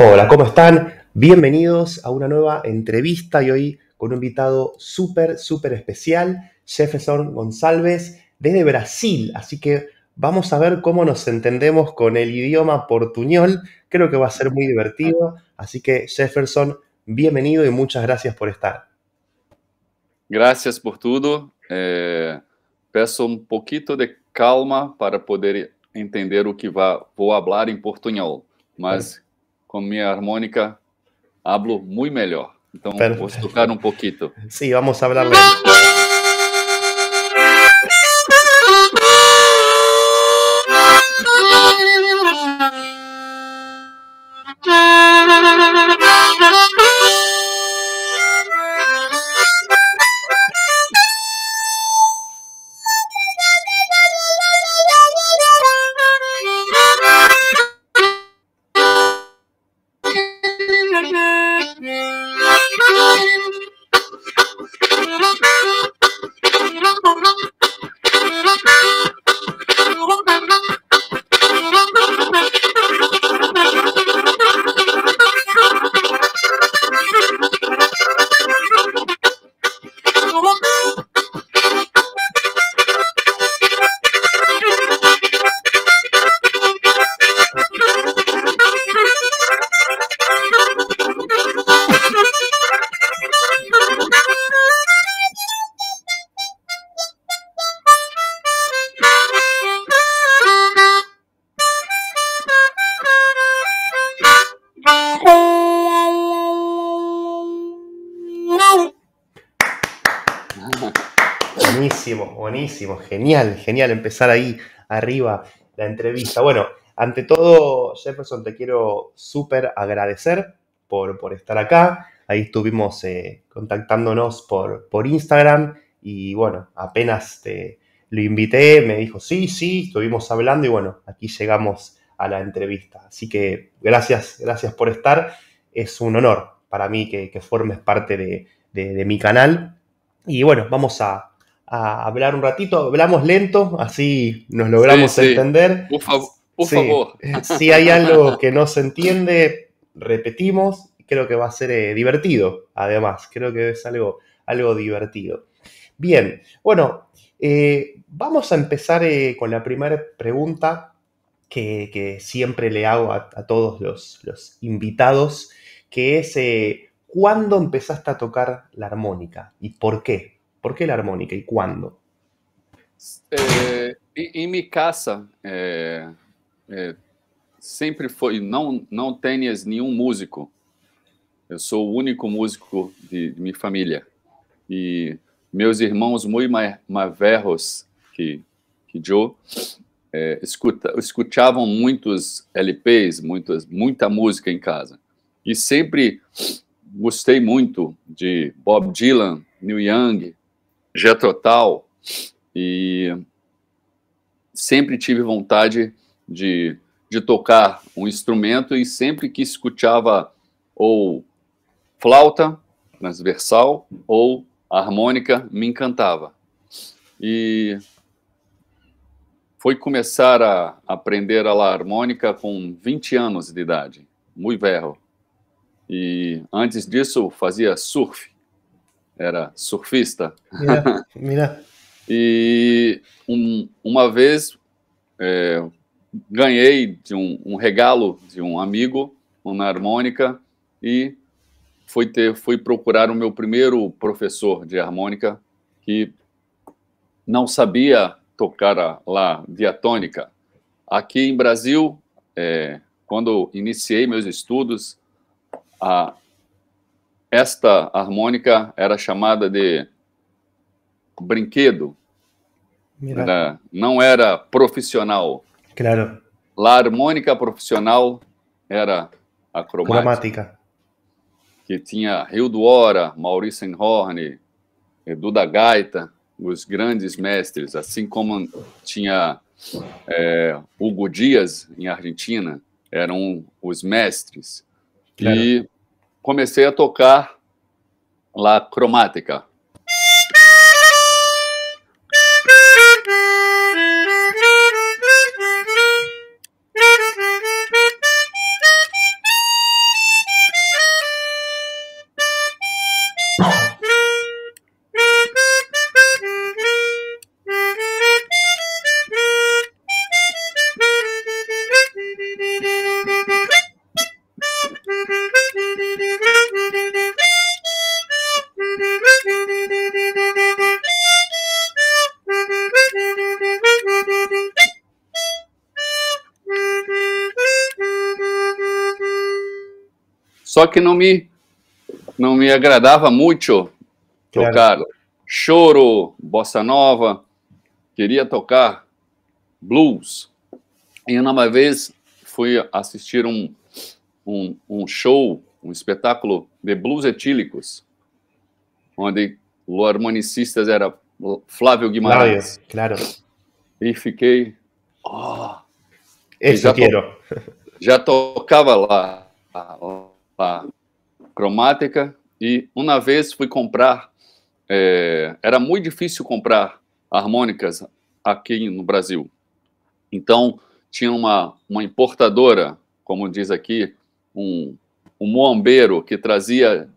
Hola, ¿cómo están? Bienvenidos a una nueva entrevista y hoy con un invitado súper, súper especial, Jefferson González, desde Brasil. Así que vamos a ver cómo nos entendemos con el idioma portuñol. Creo que va a ser muy divertido. Así que Jefferson, bienvenido y muchas gracias por estar. Gracias por todo. Eh, peço un um poquito de calma para poder entender lo que va, a hablar en em portuñol. Mas... com minha harmônica hablo muito melhor. Então, Pero... vou tocar um pouquinho. Sim, vamos falar genial, genial empezar ahí arriba la entrevista. Bueno, ante todo, Jefferson, te quiero súper agradecer por, estar acá. Ahí estuvimos eh, contactándonos por, por Instagram y bueno, apenas te, lo invité, me dijo, sí, sí, estuvimos hablando y bueno, aquí llegamos a la entrevista. Así que gracias, gracias por estar. Es un honor para mí que, formes parte de mi canal. Y bueno, vamos a, a hablar un ratito. Hablamos lento, así nos logramos entender. Por favor. Eh, si hay algo que no se entiende, repetimos. Creo que va a ser eh, divertido, además. Creo que es algo, algo divertido. Bien, bueno, eh, vamos a empezar con la primera pregunta que, siempre le hago a, todos los, los, invitados, que es, ¿cuándo empezaste a tocar la armónica y por qué? ¿Por qué la armónica y cuándo? em eh, minha é, eh, eh, sempre foi, não, não tenhas nenhum músico. Eu sou o único músico de, de minha família. E meus irmãos muito maverros que, que Joe é, escuta, escutavam muitos LPs, muitas, muita música em casa. E sempre gostei muito de Bob Dylan, Neil Young, total e sempre tive vontade de, de tocar um instrumento e sempre que escutava ou flauta transversal ou harmônica me encantava. E foi começar a aprender a la harmônica com 20 anos de idade, muito velho. E antes disso fazia surf era surfista. Mira, e um, uma vez é, ganhei de um, um, regalo de um amigo uma harmônica e fui, ter, fui procurar o meu primeiro professor de harmônica que não sabia tocar a, lá diatônica. Aqui em Brasil, é, quando iniciei meus estudos, a, esta harmônica era chamada de brinquedo. Era, né? não era profissional. Claro. A harmônica profissional era a cromática. cromática. Que tinha Rio do Ora, Maurício Enhorne, da Gaita, os grandes mestres, assim como tinha é, Hugo Dias em Argentina, eram os mestres. Claro. E comecei a tocar lá cromática. Só que não me, não me agradava muito tocar choro, bossa nova. Queria tocar blues. E uma vez fui assistir um, um, um show, um espetáculo de blues etílicos, onde o harmonicista era Flávio Guimarães. Claro, claro. E fiquei. Oh, Isso já, to, já tocava lá, lá a cromática, e uma vez fui comprar, é, era muito difícil comprar harmônicas aqui no Brasil. Então, tinha uma, uma importadora, como diz aqui, um, um moambeiro que trazia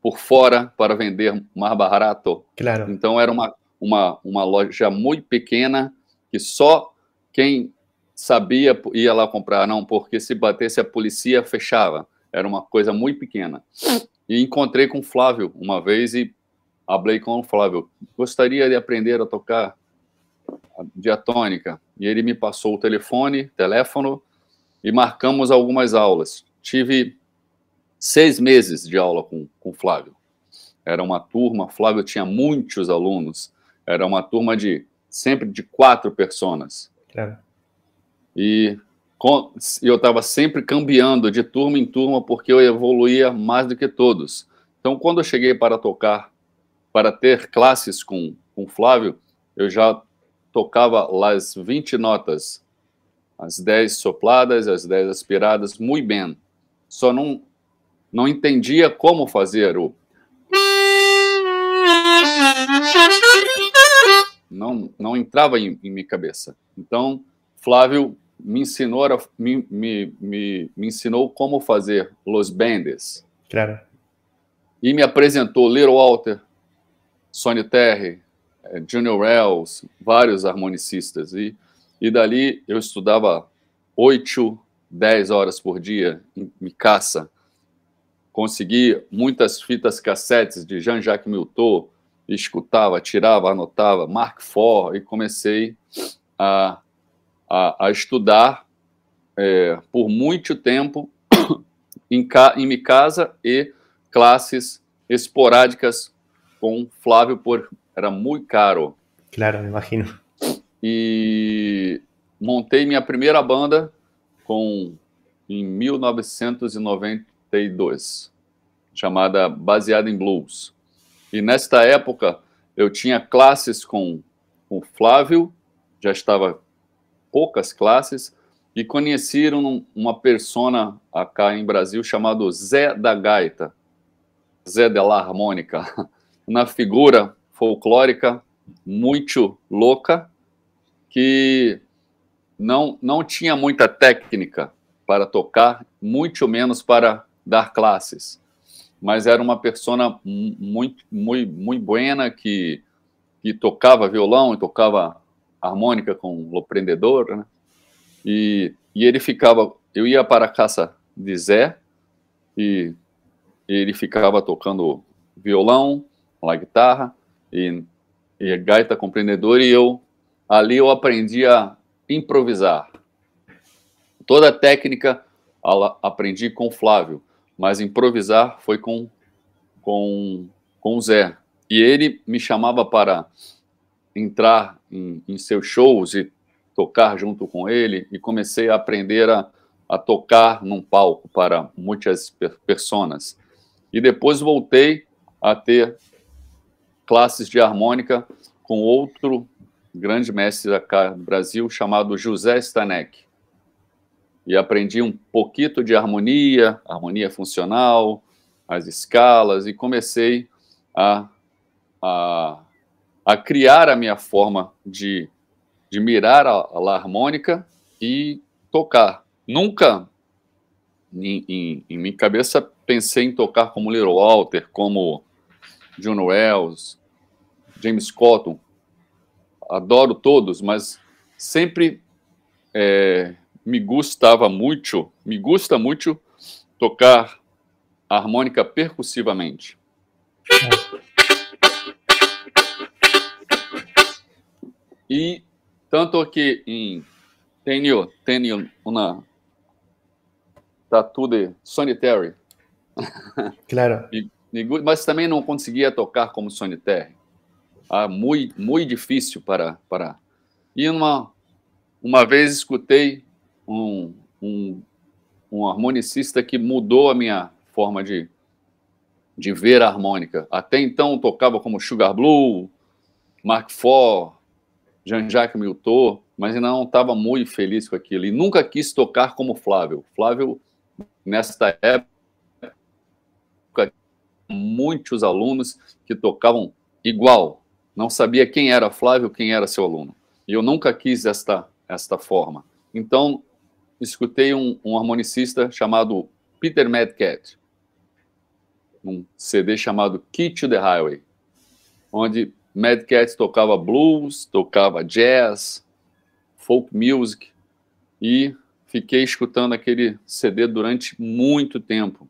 por fora para vender mais barato. Claro. Então, era uma, uma, uma loja muito pequena que só quem sabia ia lá comprar, não, porque se batesse a polícia fechava. Era uma coisa muito pequena. E encontrei com o Flávio uma vez e falei com o Flávio. Gostaria de aprender a tocar diatônica. E ele me passou o telefone, teléfono, e marcamos algumas aulas. Tive seis meses de aula com, com o Flávio. Era uma turma, Flávio tinha muitos alunos. Era uma turma de sempre de quatro pessoas. É. E eu estava sempre cambiando de turma em turma porque eu evoluía mais do que todos. Então, quando eu cheguei para tocar, para ter classes com o Flávio, eu já tocava as 20 notas, as 10 sopladas, as 10 aspiradas, muito bem. Só não, não entendia como fazer o. Não, não entrava em, em minha cabeça. Então, Flávio me ensinou, a, me, me, me, me ensinou como fazer Los Bandes. Claro. E me apresentou Little Walter, Sonny Terry, eh, Junior Wells, vários harmonicistas. E, e dali eu estudava oito, dez horas por dia em caça. Consegui muitas fitas cassetes de Jean-Jacques Milton, escutava, tirava, anotava, Mark Ford, e comecei a a, a estudar é, por muito tempo em, ca, em casa e classes esporádicas com Flávio, por era muito caro. Claro, me imagino. E montei minha primeira banda com em 1992, chamada Baseada em Blues. E nesta época eu tinha classes com o Flávio, já estava poucas classes e conheceram uma persona acá em Brasil chamado Zé da Gaita, Zé da Harmônica, uma figura folclórica muito louca que não, não tinha muita técnica para tocar, muito menos para dar classes, mas era uma persona muito muito muito buena que que tocava violão e tocava harmônica com o né? E, e ele ficava, eu ia para a casa de Zé e ele ficava tocando violão, lá guitarra e, e gaita compreendedor e eu ali eu aprendi a improvisar. Toda a técnica aprendi com Flávio, mas improvisar foi com com com Zé. E ele me chamava para entrar em, em, seus shows e tocar junto com ele e comecei a aprender a, a tocar num palco para muitas pessoas. E depois voltei a ter classes de harmônica com outro grande mestre do Brasil chamado José Stanek. E aprendi um pouquinho de harmonia, harmonia funcional, as escalas, e comecei a, a a criar a minha forma de, de mirar a, a harmônica e tocar. Nunca, em, em, em, minha cabeça, pensei em tocar como Little Walter, como John Wells, James Cotton. Adoro todos, mas sempre é, me gostava muito, me gusta muito tocar harmônica percussivamente. É. E tanto que em tenho, tenho uma tatu de Sonitary. Claro. mas também não conseguia tocar como Sonitary. Ah, muito, muito difícil para, para. E uma, uma vez escutei um, um, um harmonicista que mudou a minha forma de, de ver a harmônica. Até então tocava como Sugar Blue, Mark Ford, Jean-Jacques Milton, mas não estava muito feliz com aquilo. E nunca quis tocar como Flávio. Flávio, nesta época, muitos alunos que tocavam igual. Não sabia quem era Flávio, quem era seu aluno. E eu nunca quis esta, esta forma. Então, escutei um, um harmonicista chamado Peter Madcat, num CD chamado Key to the Highway, onde Mad Cat tocava blues, tocava jazz, folk music e fiquei escutando aquele CD durante muito tempo.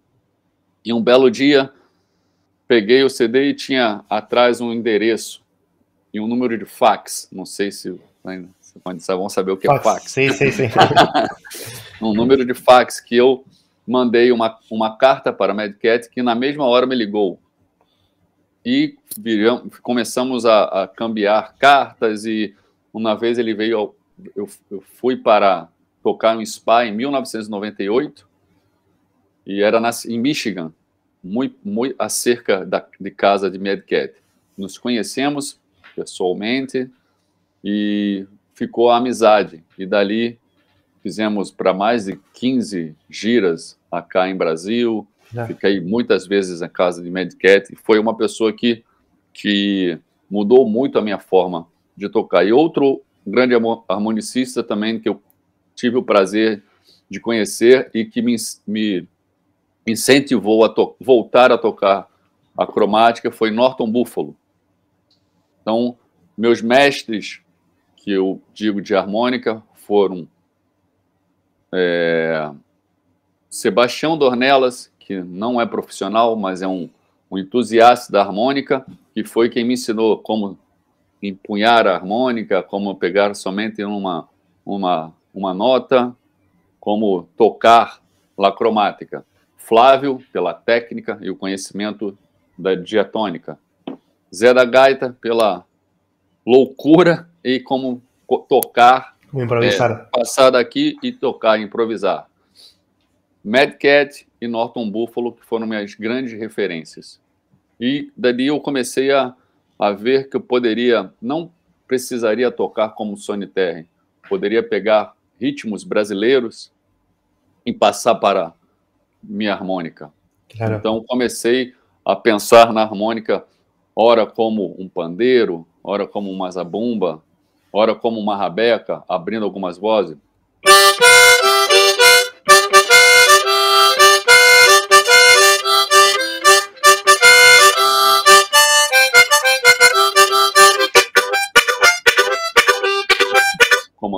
E um belo dia peguei o CD e tinha atrás um endereço e um número de fax. Não sei se ainda vão saber o que é fax. é fax. Sim, sim, sim. um número de fax que eu mandei uma, uma carta para a Cat que na mesma hora me ligou e começamos a, a, cambiar cartas e uma vez ele veio, ao, eu, eu, fui para tocar um spa em 1998 e era nas em Michigan, muito, muito acerca da, de casa de Medcat. Nos conhecemos pessoalmente e ficou a amizade e dali fizemos para mais de 15 giras acá em Brasil, é. Fiquei muitas vezes na casa de Medcat e foi uma pessoa que, que mudou muito a minha forma de tocar. E outro grande harmonicista também que eu tive o prazer de conhecer e que me, me incentivou a voltar a tocar a cromática foi Norton Buffalo. Então, meus mestres, que eu digo de harmônica, foram é, Sebastião Dornelas, que não é profissional, mas é um, um entusiasta da harmônica, que foi quem me ensinou como empunhar a harmônica, como pegar somente uma, uma, uma nota, como tocar la cromática. Flávio, pela técnica e o conhecimento da diatônica. Zé da Gaita, pela loucura e como tocar, é, passar daqui e tocar, improvisar. Mad Cat, e Norton Buffalo, que foram minhas grandes referências. E dali eu comecei a, a ver que eu poderia, não precisaria tocar como Sonny Terry, poderia pegar ritmos brasileiros e passar para minha harmônica. Claro. Então comecei a pensar na harmônica ora como um pandeiro, ora como uma zabumba, ora como uma rabeca, abrindo algumas vozes,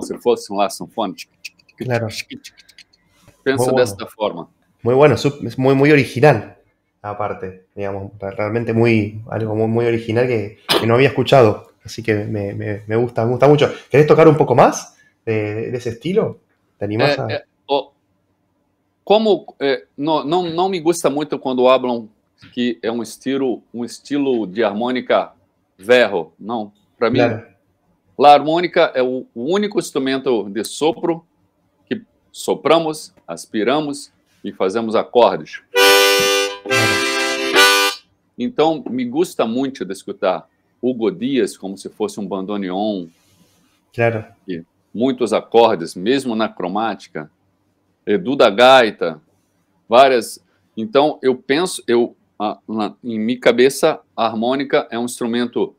se fosse un saxofón. Claro. Piensa bueno. forma. Muito bueno, muy, muito original, aparte, digamos, realmente muy, algo muy, muy original que, que no había escuchado, así que me, me, me, gusta, me gusta mucho. ¿Querés tocar un poco más de, de ese estilo? ¿Te animás eh, a...? Eh, oh, como eh, no, no, no me gusta mucho cuando hablan que é um estilo um estilo de armónica verro não para mim claro. La harmônica é o único instrumento de sopro que sopramos, aspiramos e fazemos acordes. Então, me gusta muito de escutar Hugo Dias como se fosse um bandoneon. Claro. E muitos acordes, mesmo na cromática. Edu da Gaita, várias. Então, eu penso, eu, a, na, em minha cabeça, a harmônica é um instrumento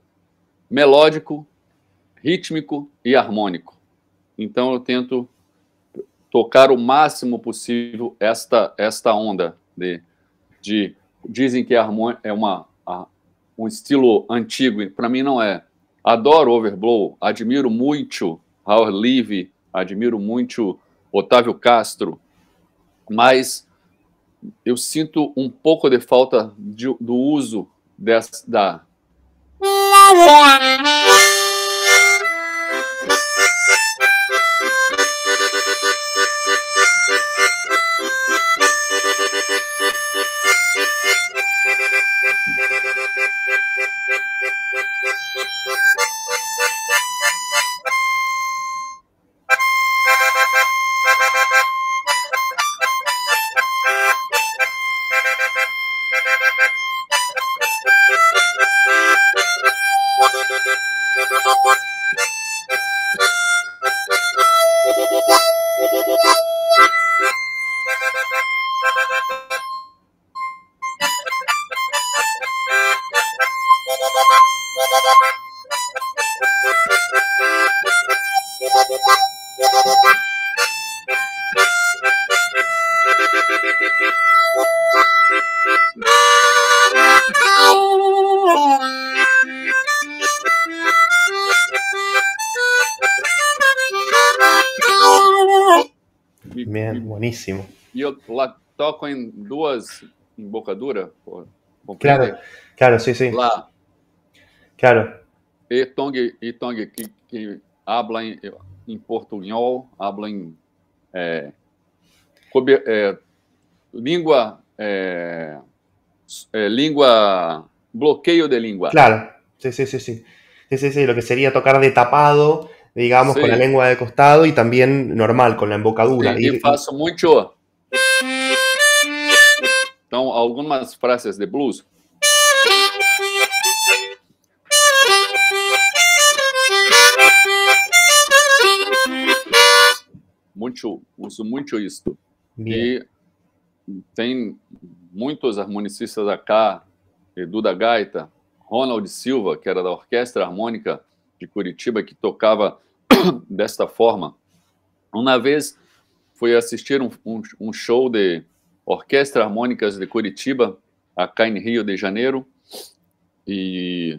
melódico, rítmico e harmônico. Então eu tento tocar o máximo possível esta esta onda de, de dizem que é harmônia é uma a, um estilo antigo, para mim não é. Adoro overblow, admiro muito Howard Levy, admiro muito Otávio Castro, mas eu sinto um pouco de falta de, do uso dessa da toco en em dos embocaduras. Claro, claro, sí, sí. Claro. E Tong, e que, que habla en em, em habla em, língua língua bloqueo de língua. Claro, sí, sí, sí, sí. Sí, sí, lo que sería tocar de tapado, digamos, con la lengua de costado y también normal, con la embocadura. Sí, y, y, mucho Então, algumas frases de blues. Muito, uso muito isto. E tem muitos harmonicistas acá, Edu da Gaita, Ronald Silva, que era da Orquestra Harmônica de Curitiba, que tocava desta forma. Uma vez fui assistir um, um, um show de Orquestra Harmônicas de Curitiba, acá em Rio de Janeiro, e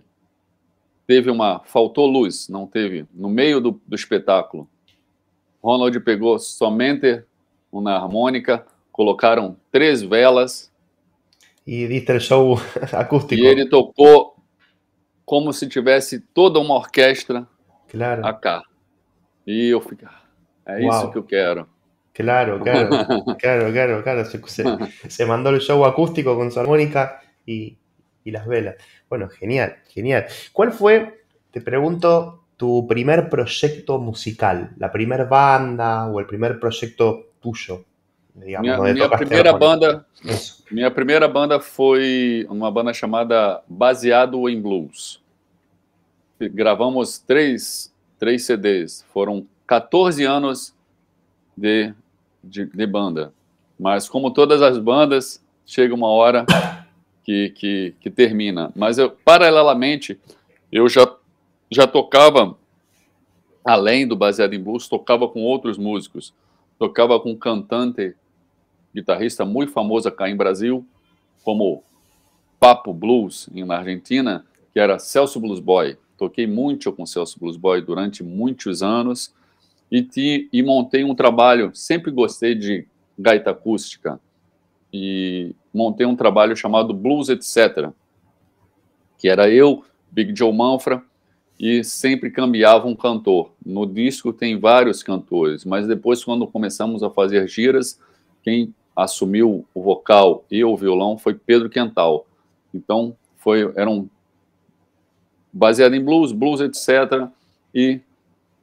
teve uma. Faltou luz, não teve. No meio do, do espetáculo, Ronald pegou somente uma harmônica, colocaram três velas. E distraçou o acústico. E ele tocou como se tivesse toda uma orquestra claro. acá. E eu fiquei, ah, é Uau. isso que eu quero. Claro, claro, claro, claro, Se, mandó el show acústico con su armónica y, las velas. Bueno, genial, genial. ¿Cuál fue, te pregunto, tu primer proyecto musical? ¿La primera banda o el primer proyecto tuyo? Mi primera banda, fue minha banda foi uma banda chamada Baseado en Blues. Grabamos tres CDs. fueron 14 años de de, de banda. Mas como todas as bandas, chega uma hora que, que, que termina. Mas eu, paralelamente, eu já, já tocava, além do Baseado em Blues, tocava com outros músicos. Tocava com um cantante, guitarrista muito famoso aqui em Brasil, como Papo Blues, na Argentina, que era Celso Blues Boy. Toquei muito com Celso Blues Boy durante muitos anos e, e montei um trabalho. Sempre gostei de gaita acústica e montei um trabalho chamado Blues Etc., que era eu, Big Joe Manfra, e sempre cambiava um cantor. No disco tem vários cantores, mas depois, quando começamos a fazer giras, quem assumiu o vocal e o violão foi Pedro Quental. Então, foi, era um baseado em blues, blues, etc., e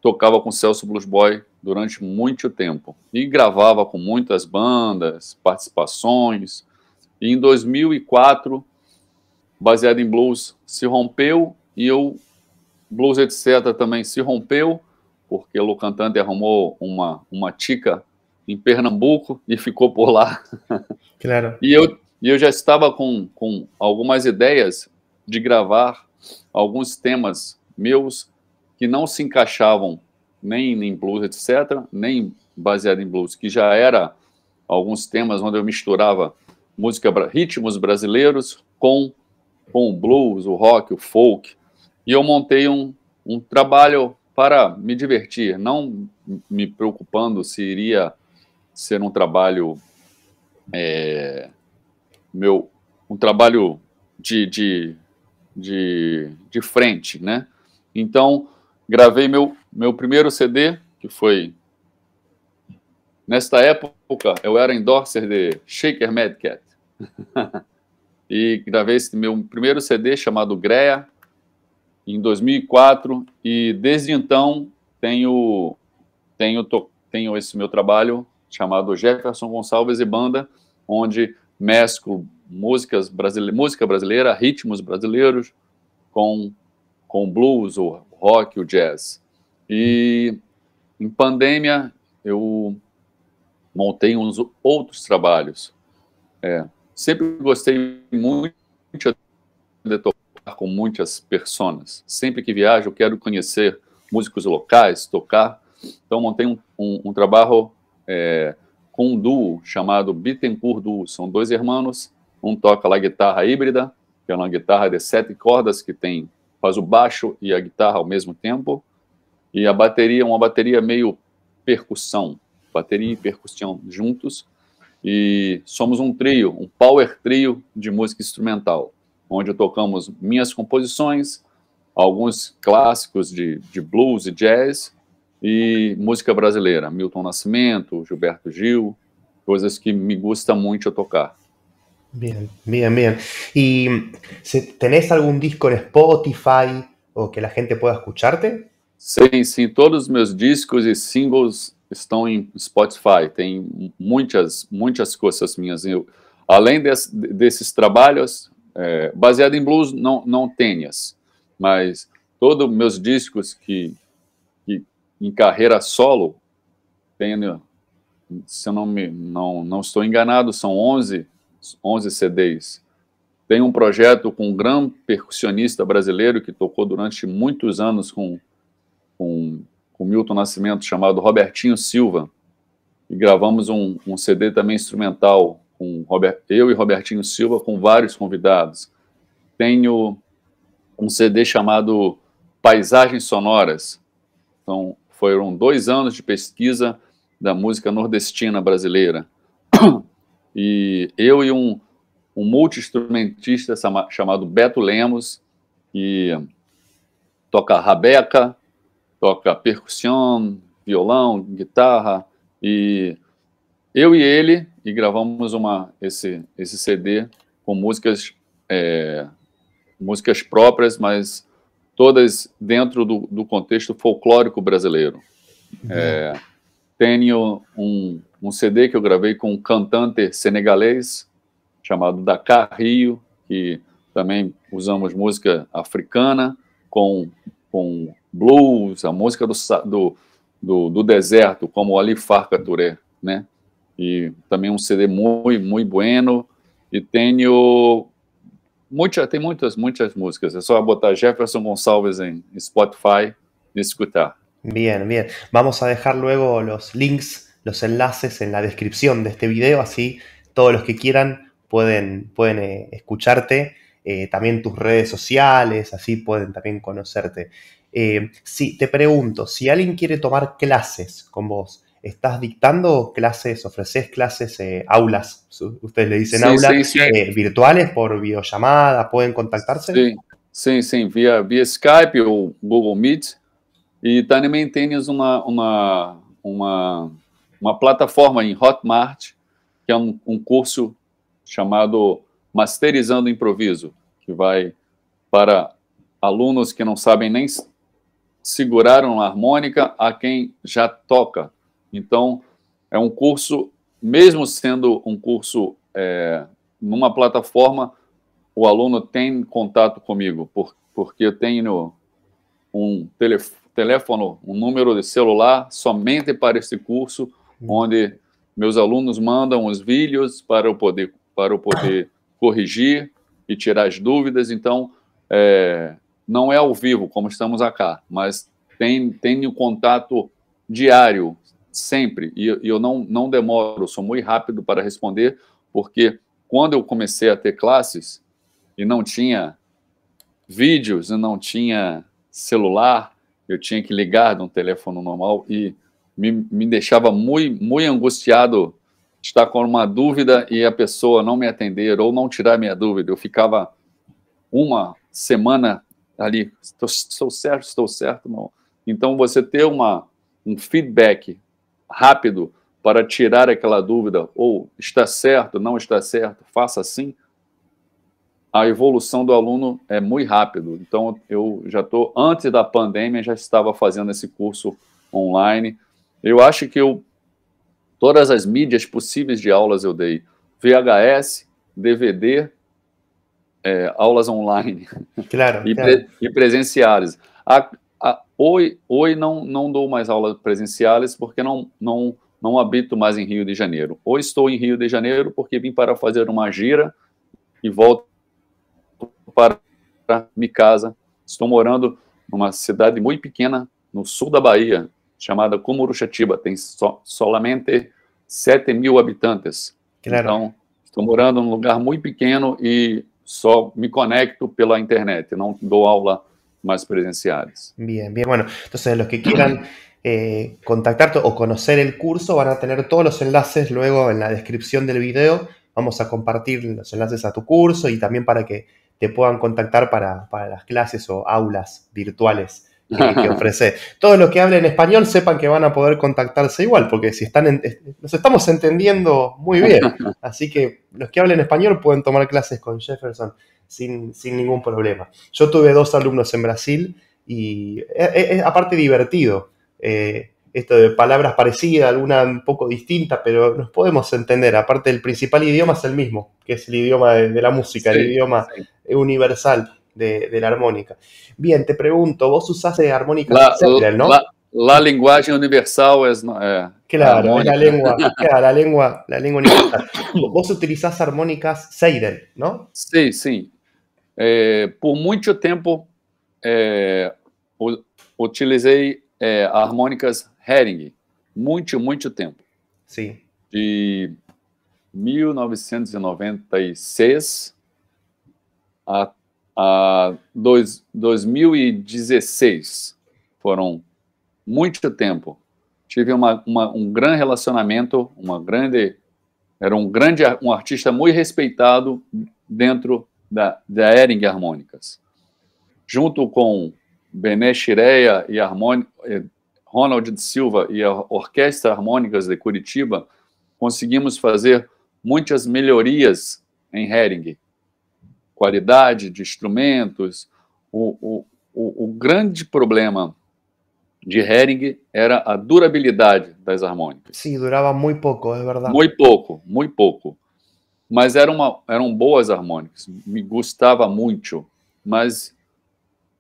tocava com Celso Blues Boy durante muito tempo e gravava com muitas bandas, participações. E em 2004, baseado em blues, se rompeu e eu blues etc também se rompeu porque o cantante arrumou uma uma tica em Pernambuco e ficou por lá. Claro. e eu e eu já estava com, com algumas ideias de gravar alguns temas meus que não se encaixavam nem em blues, etc., nem baseado em blues, que já era alguns temas onde eu misturava música, ritmos brasileiros com, com o blues, o rock, o folk. E eu montei um, um trabalho para me divertir, não me preocupando se iria ser um trabalho é, meu um trabalho de, de, de, de frente, né? Então Gravei meu, meu primeiro CD, que foi. Nesta época, eu era endorser de Shaker Mad Cat. e gravei esse meu primeiro CD chamado Greia, em 2004. E desde então, tenho, tenho, tenho esse meu trabalho chamado Jefferson Gonçalves e Banda, onde mesclo músicas brasile música brasileira, ritmos brasileiros com, com blues ou rock, o jazz. E em pandemia eu montei uns outros trabalhos. É, sempre gostei muito de tocar com muitas pessoas. Sempre que viajo, eu quero conhecer músicos locais, tocar. Então, montei um, um, um trabalho é, com um duo chamado Bittencourt Duo. São dois irmãos, um toca lá guitarra híbrida, que é uma guitarra de sete cordas que tem faz o baixo e a guitarra ao mesmo tempo, e a bateria, uma bateria meio percussão, bateria e percussão juntos, e somos um trio, um power trio de música instrumental, onde tocamos minhas composições, alguns clássicos de, de blues e jazz, e música brasileira, Milton Nascimento, Gilberto Gil, coisas que me gusta muito eu tocar. Bien, bien, bien. ¿Y tenés algún disco en Spotify o que la gente pueda escucharte? Sim, sim, todos os meus discos e singles estão em Spotify. Tem muitas, muitas coisas minhas. além desses trabalhos, é, baseado em blues, não, não tenhas, mas todos meus discos que, que em carreira solo, tenho, se eu não, me, não, não estou enganado, são 11 11 CDs. Tem um projeto com um grande percussionista brasileiro que tocou durante muitos anos com, com, com Milton Nascimento, chamado Robertinho Silva. E gravamos um, um CD também instrumental com Robert, eu e Robertinho Silva, com vários convidados. Tenho um CD chamado Paisagens Sonoras. Então, foram dois anos de pesquisa da música nordestina brasileira. E eu e um, um multi-instrumentista chamado Beto Lemos, que toca rabeca, toca percussão, violão, guitarra, e eu e ele, e gravamos uma, esse, esse CD com músicas, é, músicas próprias, mas todas dentro do, do contexto folclórico brasileiro. Uhum. É, tenho um, um CD que eu gravei com um cantante senegalês chamado Dakar Rio, que também usamos música africana com, com blues, a música do, do, do, do deserto, como Ali Farca Touré, né? E também um CD muito, muito bueno. E tenho muita, tem muitas, muitas músicas. É só botar Jefferson Gonçalves em Spotify e escutar. Bien, bien. Vamos a dejar luego los links, los enlaces en la descripción de este video, así todos los que quieran pueden, pueden eh, escucharte, eh, también tus redes sociales, así pueden también conocerte. Eh, sí, te pregunto, si alguien quiere tomar clases con vos, ¿estás dictando clases, ofreces clases, aulas, ustedes le dicen aulas, virtuales por videollamada, pueden contactarse? Sí, sí, vía, vía Skype o Google Meet E Tiny Maintains uma, uma, uma, uma plataforma em Hotmart, que é um, um curso chamado Masterizando Improviso, que vai para alunos que não sabem nem segurar uma harmônica a quem já toca. Então, é um curso, mesmo sendo um curso é, numa plataforma, o aluno tem contato comigo, por, porque eu tenho um telefone telefone um número de celular somente para este curso, hum. onde meus alunos mandam os vídeos para eu poder, para eu poder corrigir e tirar as dúvidas. Então, é, não é ao vivo, como estamos acá, mas tem, tem um contato diário, sempre. E, e eu não, não demoro, sou muito rápido para responder, porque quando eu comecei a ter classes e não tinha vídeos, e não tinha celular, eu tinha que ligar de um telefone normal e me, me deixava muito, muito angustiado estar com uma dúvida e a pessoa não me atender ou não tirar minha dúvida. Eu ficava uma semana ali, estou certo, estou certo, não. Então, você ter uma, um feedback rápido para tirar aquela dúvida, ou está certo, não está certo, faça assim, a evolução do aluno é muito rápido. Então, eu já estou, antes da pandemia, já estava fazendo esse curso online. Eu acho que eu, todas as mídias possíveis de aulas eu dei. VHS, DVD, é, aulas online. Claro. e, pre, e, presenciais. A, a, oi, oi não, não dou mais aulas presenciais porque não, não, não habito mais em Rio de Janeiro. Ou estou em Rio de Janeiro porque vim para fazer uma gira e volto para casa. Estou morando numa cidade muito pequena no sul da Bahia, chamada Cumuruxatiba. Tem so, solamente 7 mil habitantes. Claro. Então, estou morando num lugar muito pequeno e só me conecto pela internet, não dou aula mais presenciais. Bien, bien, bueno, entonces os que quieran eh, contactar ou conhecer o curso vão ter todos os enlaces logo en descrição do vídeo. Vamos a compartir os enlaces a tu curso e também para que te puedan contactar para, las clases o aulas virtuales que, ofrece. Todos los que hablen español sepan que van a poder contactarse igual, porque si están nos estamos entendiendo muy bien. Así que los que hablen español pueden tomar clases con Jefferson sin, ningún problema. Yo tuve dos alumnos en Brasil y e, e, es, aparte divertido. Eh, esto de palabras parecidas, alguna un poco distinta, pero nos podemos entender. Aparte, el principal idioma es el mismo, que es el idioma de, la música, el idioma universal de, la armónica. Bien, te pregunto, vos usaste armónica la, ¿no? La, la, lenguaje universal es... Eh, claro, la lengua, claro, la lengua, la lengua universal. vos utilizás armónicas Seidel, ¿no? Sí, sí. Eh, por mucho tiempo eh, utilicé eh, armónicas... Hering, muito, muito tempo. Sim. De 1996 a, a dois, 2016. Foram muito tempo. Tive uma, uma, um grande relacionamento, uma grande. Era um grande um artista muito respeitado dentro da, da Hering Harmônicas. Junto com Bené Shireya e, harmônica, eh, Ronald de Silva e a Orquestra Harmônicas de Curitiba, conseguimos fazer muitas melhorias em Hering. Qualidade de instrumentos. O, o, o, grande problema de Hering era a durabilidade das harmônicas. Sim, durava muito pouco, é verdade. Muito pouco, muito pouco. Mas era uma, eram boas harmônicas, me gostava muito. Mas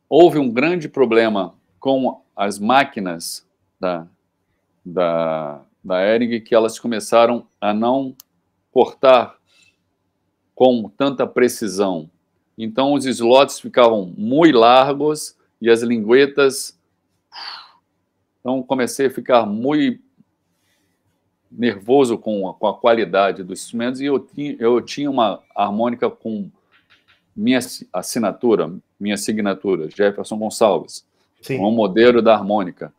houve um grande problema com as máquinas da, da, da Ering que elas começaram a não cortar com tanta precisão. Então, os slots ficavam muito largos e as linguetas. Então, comecei a ficar muito nervoso com a, com a qualidade dos instrumentos e eu tinha, eu tinha uma harmônica com minha assinatura, minha signatura, Jefferson Gonçalves. Sim. Um modelo da harmônica.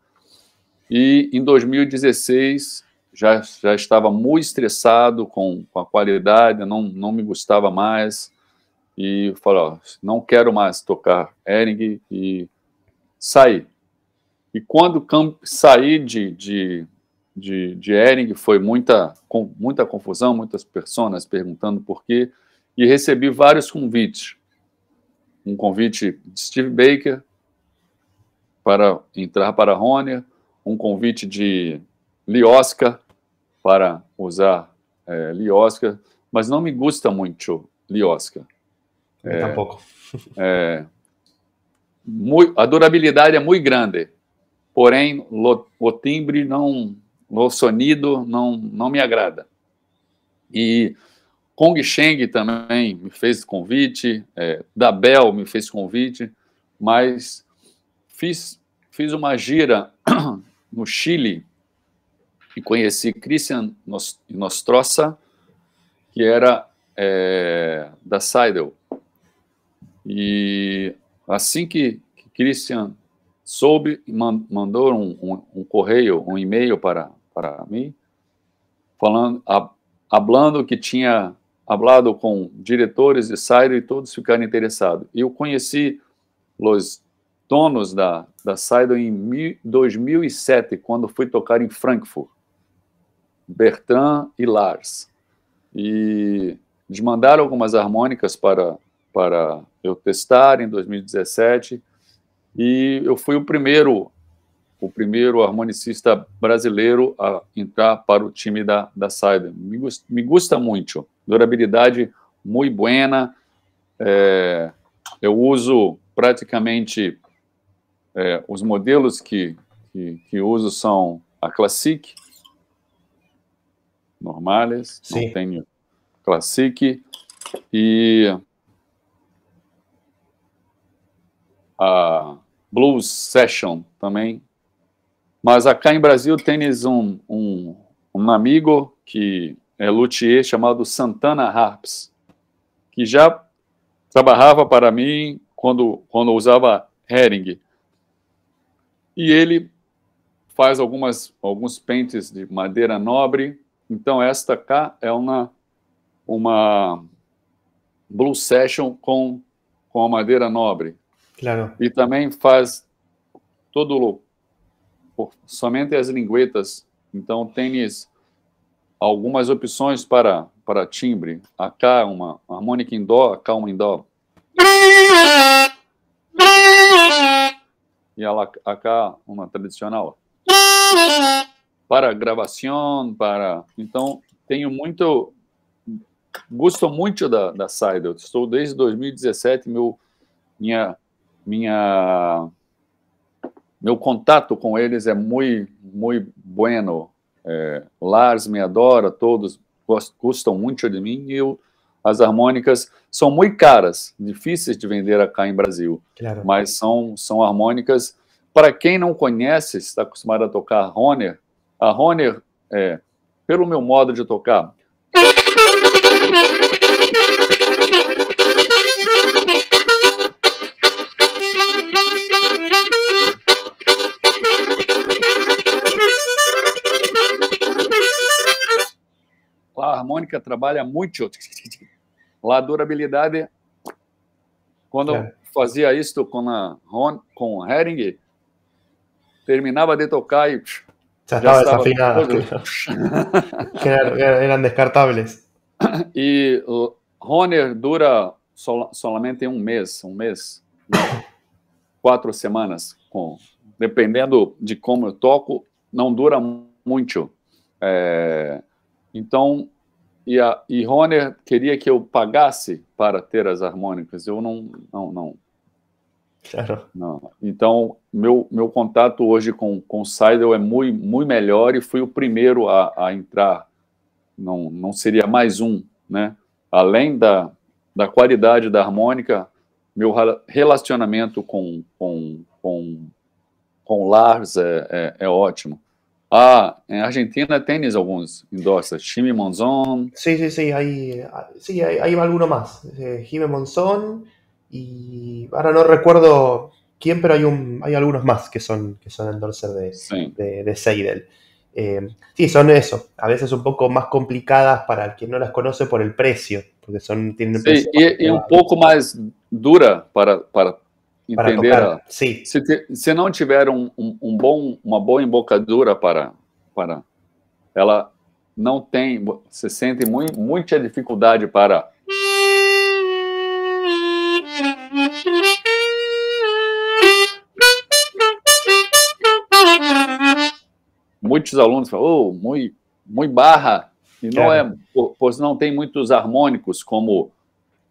E em 2016 já, já estava muito estressado com, com a qualidade, não, não me gostava mais. E falou: não quero mais tocar Ering e saí. E quando saí de, de, de, de Ering, foi muita, com, muita confusão, muitas pessoas perguntando por quê, e recebi vários convites. Um convite de Steve Baker para entrar para a Roner, um convite de Liosca para usar é, Liosca, mas não me gusta muito Liosca. É, Tampouco. É, muito, a durabilidade é muito grande, porém lo, o timbre não, o sonido não, não me agrada. E Kong Sheng também me fez convite, é, Dabel me fez convite, mas fiz, fiz uma gira no Chile e conheci Christian Nostrosa, que era é, da Seidel. E assim que, que Christian soube, mandou um, um, um correio, um e-mail para, para mim, falando, hablando que tinha hablado com diretores de Seidel e todos ficaram interessados. Eu conheci os donos da, da Sidon em mil, 2007, quando fui tocar em Frankfurt. Bertrand e Lars. E eles mandaram algumas harmônicas para, para eu testar em 2017. E eu fui o primeiro o primeiro harmonicista brasileiro a entrar para o time da, da Saida. Me, me gusta muito. Durabilidade muito buena. É, eu uso praticamente é, os modelos que, que, que, uso são a Classic, normales, Sim. não tenho Classic, e a Blues Session também. Mas acá em Brasil tens um, um, um amigo que é luthier chamado Santana Harps, que já trabalhava para mim quando, quando usava Hering. E ele faz algumas, alguns pentes de madeira nobre. Então, esta cá é uma, uma Blue Session com, com a madeira nobre. Claro. E também faz todo somente as linguetas. Então, tênis, algumas opções para, para timbre. Acá é uma harmônica em dó, é acá uma em dó. e ela acá uma tradicional. Para gravação, para. Então, tenho muito. Gosto muito da, da Sidel. Estou desde 2017, meu, minha, minha, meu contato com eles é muito, muito bueno. É, Lars me adora, todos gostam muito de mim e eu as harmônicas são muito caras, difíceis de vender cá em Brasil, claro. mas são, são harmônicas. Para quem não conhece, está acostumado a tocar a Honer, a Honer, é, pelo meu modo de tocar. A harmônica trabalha muito a durabilidade. Quando é. eu fazia isto com a Ron, com o Hering, terminava de tocar e já, já estava afinado. Eram, eram descartáveis. E o Roner dura sol, somente um mês, um mês, né? quatro semanas, com, dependendo de como eu toco, não dura muito. É, então, e, a, e Honer queria que eu pagasse para ter as harmônicas. Eu não, não, não. Claro. não. Então, meu, meu contato hoje com, com o Seidel é muito, muito melhor e fui o primeiro a, a entrar. Não, não seria mais um, né? Além da, da qualidade da harmônica, meu relacionamento com, com, com, com o Lars é, é, é ótimo. Ah, en em Argentina tienes algunos endorsers. Jimmy Monzón. Sí, sí, sí. Hay, sí, hay, hay alguno más. Eh, Jimmy Monzón. Y ahora no recuerdo quién, pero hay, un, hay algunos más que son, que son endorsers de, de, Seidel. Eh, sí, son eso. A veces un poco más complicadas para el que no las conoce por el precio, porque son tienen un sí, y, un poco más dura para, para, Entender Sim. Se, te, se não tiver um, um, um, bom, uma boa embocadura para, para ela não tem, você sente muito, muita dificuldade para muitos alunos falam, oh, muito, muito barra, e não é, pois não tem muitos harmônicos como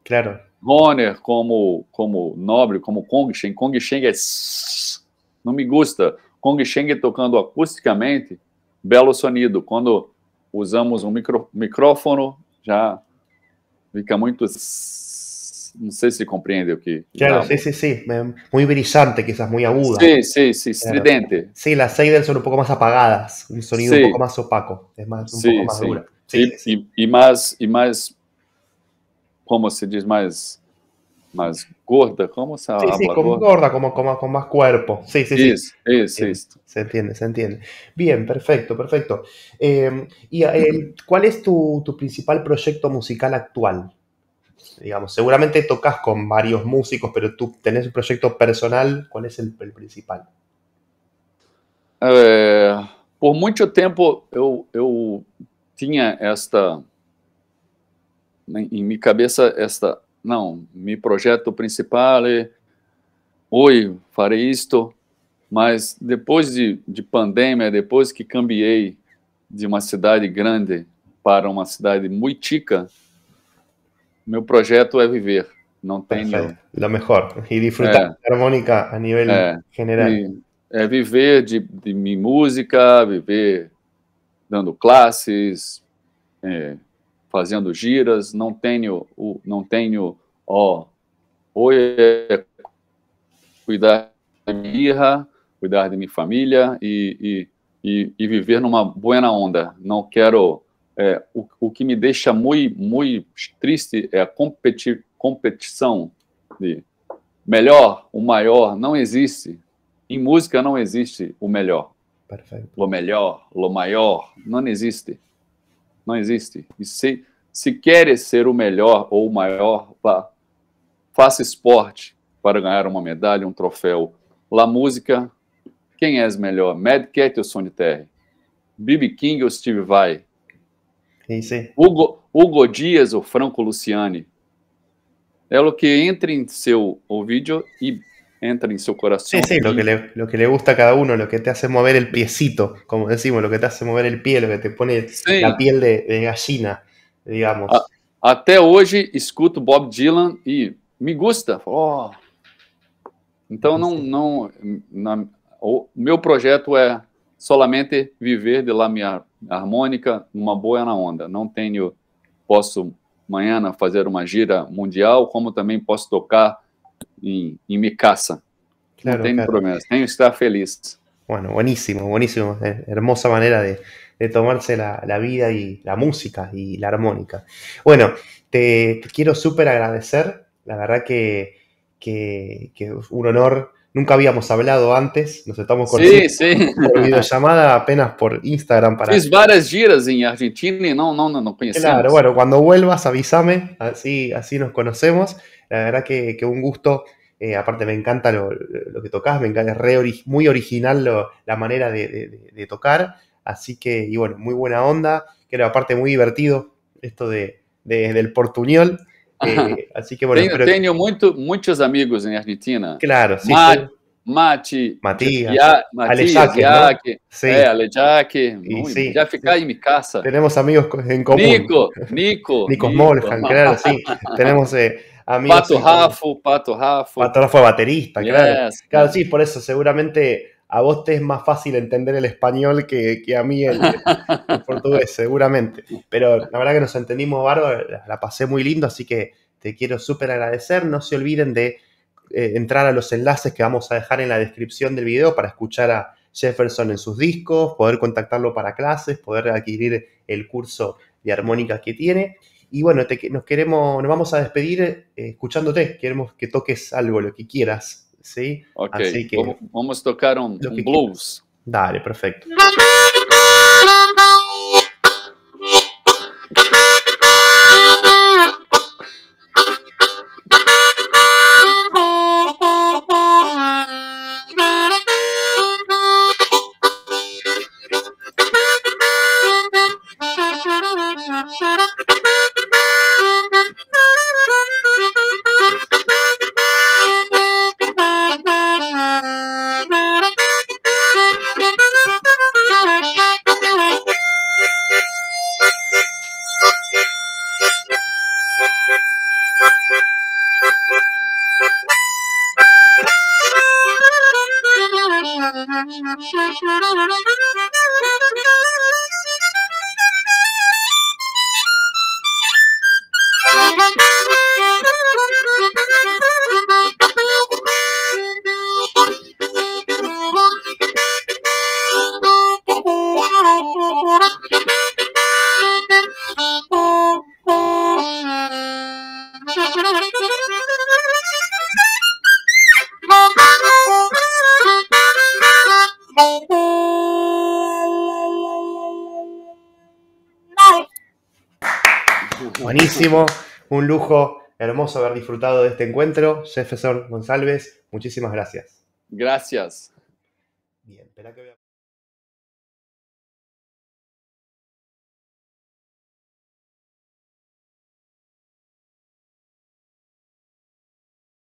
claro. Roner como, como nobre, como Kong Sheng. Kong Sheng é. Não me gusta. Kong Sheng tocando acusticamente, belo sonido. Quando usamos um micro, micrófono, já fica muito. Não sei se compreende o que. Claro, sim, sim, sim. Muito brilhante, quizás, muito aguda. Sim, sim, sim, estridente. Sim, as Seidel são um pouco mais apagadas, um sonido sim. um pouco mais opaco, é mais, um pouco mais dura. sim. y, e mais. ¿Cómo se dice? Más gorda? Como se sí, sí, como gorda, como, con más cuerpo. Sí, sí, sí. Se entiende, se entiende. Bien, perfecto, perfecto. Eh, ¿Y eh, cuál es tu, principal proyecto musical actual? Digamos, seguramente tocas con varios músicos, pero tú tenés un proyecto personal, ¿cuál es el, principal? Eh, por mucho tiempo yo eu esta Né, em minha cabeça esta não meu projeto principal é oi farei isto mas depois de, de pandemia depois que cambiei de uma cidade grande para uma cidade muito chica meu projeto é viver não tenho Perfeito. lo é melhor e disfrutar é. harmonica a nível é. general e, é viver de, de minha música viver dando classes é, fazendo giras, não tenho o, não tenho ó, oi, é cuidar da minha irra, cuidar da minha família e, e, e, e viver numa buena onda. Não quero é, o, o, que me deixa muito, muito triste é a competi competição de melhor, o maior, não existe. Em música não existe o melhor. Perfeito. O melhor, o maior, não existe. Não existe. E se, se queres ser o melhor ou o maior, vá, faça esporte para ganhar uma medalha, um troféu. La música, quem és melhor? Mad Cat ou Sonny Terry? B.B. King ou Steve Vai? Quem sim. Hugo, Hugo Dias ou Franco Luciani? É o que entre em seu o vídeo e entra en su corazón. Sí, sí, lo que, le, lo que le gusta a cada uno, lo que te hace mover el piecito, como decimos, lo que te hace mover el pie, lo que te pone sí. la piel de, de gallina, digamos. A, até hoje escuto Bob Dylan e me gusta. Oh. Então não, não na, o meu projeto é solamente viver de lá minha harmônica numa boa na onda. Não tenho posso amanhã fazer uma gira mundial, como também posso tocar y, mi me tengo estar feliz. Bueno, buenísimo, buenísimo. Eh, hermosa manera de, tomarse la, vida y la música y la armónica. Bueno, te, quiero súper agradecer. La verdad que, que, que, es un honor Nunca habíamos hablado antes, nos estamos conociendo sí, sí. por videollamada, apenas por Instagram. Para... Fiz varias giras en Argentina y no, no, no, no Claro, bueno, cuando vuelvas avísame, así, así nos conocemos. La verdad que, que un gusto, eh, aparte me encanta lo, que tocas, me encanta, es muy original la manera de, tocar, así que, y bueno, muy buena onda, que era aparte muy divertido esto de, de del portuñol. Tengo eh, muchos que, bueno, tengo, espero... amigos en Argentina. Claro, sí. Mate, Mati, Matías, ya, Matías Alejaque, sí. eh, Alejaque, sí, ya fica en mi casa. Tenemos amigos en común. Nico, Nico. Nico Molfan, claro, sí. Tenemos eh, amigos. Pato Raffo, Pato Raffo. Pato fue baterista, claro. Claro, sí, por eso seguramente a vos te es más fácil entender el español que, a mí el, portugués, seguramente. Pero la verdad que nos entendimos bárbaro, la pasé muy lindo, así que te quiero súper agradecer. No se olviden de eh, entrar a los enlaces que vamos a dejar en la descripción del video para escuchar a Jefferson en sus discos, poder contactarlo para clases, poder adquirir el curso de armónica que tiene. Y bueno, te, nos queremos, nos vamos a despedir eh, escuchándote. Queremos que toques algo, lo que quieras. Ok, que, vamos tocar um blues blues. área, é perfeito. Un lujo hermoso haber disfrutado de este encuentro. Jefferson González, muchísimas gracias. Gracias. Bien, espera que